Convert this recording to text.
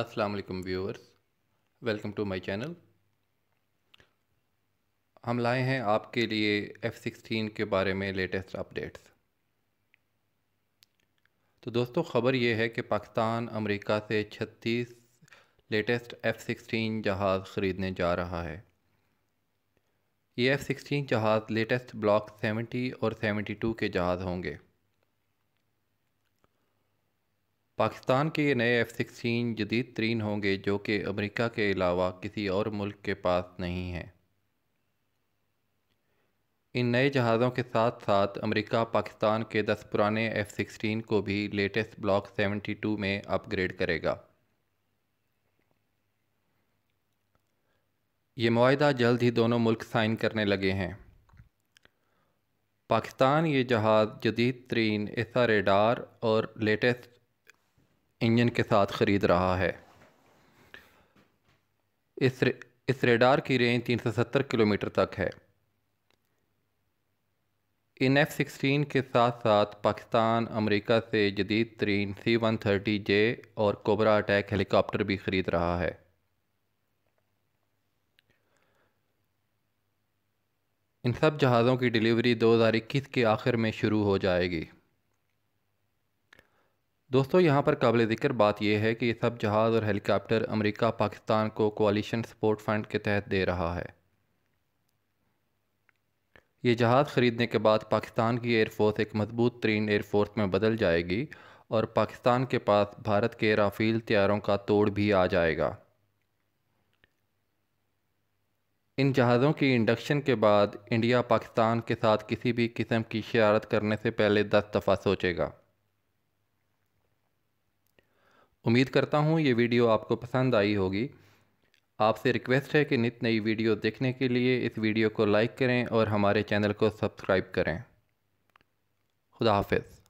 असलकम viewers welcome to my channel हम लाए हैं आपके लिए एफ़ सिक्सटीन के बारे में लेटेस्ट अपडेट्स तो दोस्तों ख़बर ये है कि पाकिस्तान अमेरिका से 36 लेटेस्ट एफ़ सिक्सटीन जहाज़ ख़रीदने जा रहा है ये एफ़ सिक्सटीन जहाज़ लेटेस्ट ब्लॉक 70 और 72 के जहाज़ होंगे पाकिस्तान के ये नए एफ़ सिक्सटीन जदीद तरीन होंगे जो कि अमेरिका के अलावा किसी और मुल्क के पास नहीं हैं इन नए जहाज़ों के साथ साथ अमेरिका पाकिस्तान के दस पुराने एफ़ सिक्सटीन को भी लेटेस्ट ब्लॉक सेवेंटी टू में अपग्रेड करेगा ये माह जल्द ही दोनों मुल्क साइन करने लगे हैं पाकिस्तान ये जहाज़ जदीद तरीन एसा रेडार और लेटेस्ट इंजन के साथ ख़रीद रहा है इस रे, इस रेडार की रेंज 370 किलोमीटर तक है इन एफ सिक्सटीन के साथ साथ पाकिस्तान अमेरिका से जदीद तरीन सी वन थर्टी जे और कोबरा अटैक हेलीकॉप्टर भी ख़रीद रहा है इन सब जहाज़ों की डिलीवरी 2021 के आखिर में शुरू हो जाएगी दोस्तों यहाँ पर काबिल ज़िक्र बात यह है कि ये सब जहाज़ और हेलीकॉप्टर अमेरिका पाकिस्तान को कोलिशन सपोर्ट फंड के तहत दे रहा है ये जहाज़ ख़रीदने के बाद पाकिस्तान की एयरफोर्स एक मजबूत तरीन एयरफोर्स में बदल जाएगी और पाकिस्तान के पास भारत के राफील तैयारों का तोड़ भी आ जाएगा इन जहाज़ों की इंडक्शन के बाद इंडिया पाकिस्तान के साथ किसी भी किस्म की शरारत करने से पहले दस दफ़ा सोचेगा उम्मीद करता हूँ ये वीडियो आपको पसंद आई होगी आपसे रिक्वेस्ट है कि नित नई वीडियो देखने के लिए इस वीडियो को लाइक करें और हमारे चैनल को सब्सक्राइब करें खुदा हाफिज़